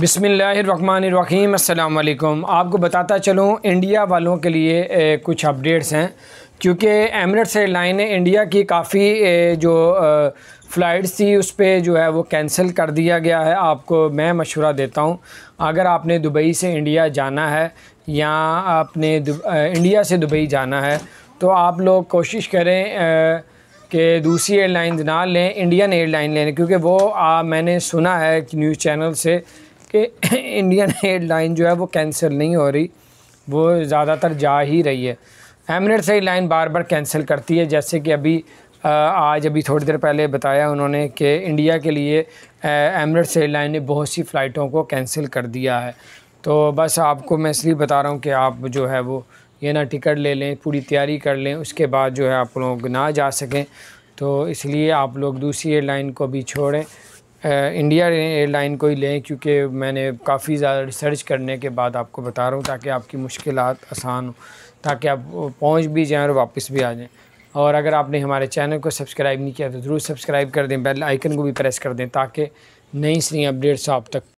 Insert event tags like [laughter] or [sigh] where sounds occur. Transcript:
बिसमीम अल्लाम आपको बताता चलूँ इंडिया वालों के लिए ए, कुछ अपडेट्स हैं क्योंकि एमरेट्स एयरलाइन ने इंडिया की काफ़ी जो फ़्लाइट्स थी उस पर जो है वो कैंसिल कर दिया गया है आपको मैं मशवरा देता हूँ अगर आपने दुबई से इंडिया जाना है या आपने इंडिया से दुबई जाना है तो आप लोग कोशिश करें कि दूसरी एयरलाइंस ना लें इंडियन एयरलाइन लें क्योंकि वो आ, मैंने सुना है न्यूज़ चैनल से कि इंडियन [coughs] एयरलाइन जो है वो कैंसिल नहीं हो रही वो ज़्यादातर जा ही रही है एमरेट्स एयरलाइन बार बार कैंसिल करती है जैसे कि अभी आज अभी थोड़ी देर पहले बताया उन्होंने कि इंडिया के लिए एमरेट्स एयरलाइन ने बहुत सी फ़्लाइटों को कैंसिल कर दिया है तो बस आपको मैं इसलिए बता रहा हूँ कि आप जो है वो ये ना टिकट ले लें पूरी तैयारी कर लें उसके बाद जो है आप लोग ना जा सकें तो इसलिए आप लोग दूसरी एयरलाइन को भी छोड़ें इंडिया एयरलाइन को ही लें क्योंकि मैंने काफ़ी ज़्यादा रिसर्च करने के बाद आपको बता रहा हूँ ताकि आपकी मुश्किल आसान हो ताकि आप पहुँच भी जाएँ और वापस भी आ जाएँ और अगर आपने हमारे चैनल को सब्सक्राइब नहीं किया तो ज़रूर सब्सक्राइब कर दें बेल आइकन को भी प्रेस कर दें ताकि नई सी अपडेट्स आप तक